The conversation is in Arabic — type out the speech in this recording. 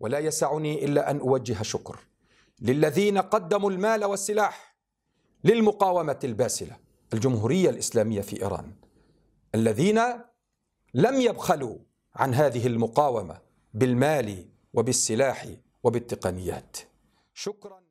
ولا يسعني إلا أن أوجه شكر للذين قدموا المال والسلاح للمقاومة الباسلة الجمهورية الإسلامية في إيران الذين لم يبخلوا عن هذه المقاومة بالمال وبالسلاح وبالتقنيات شكرا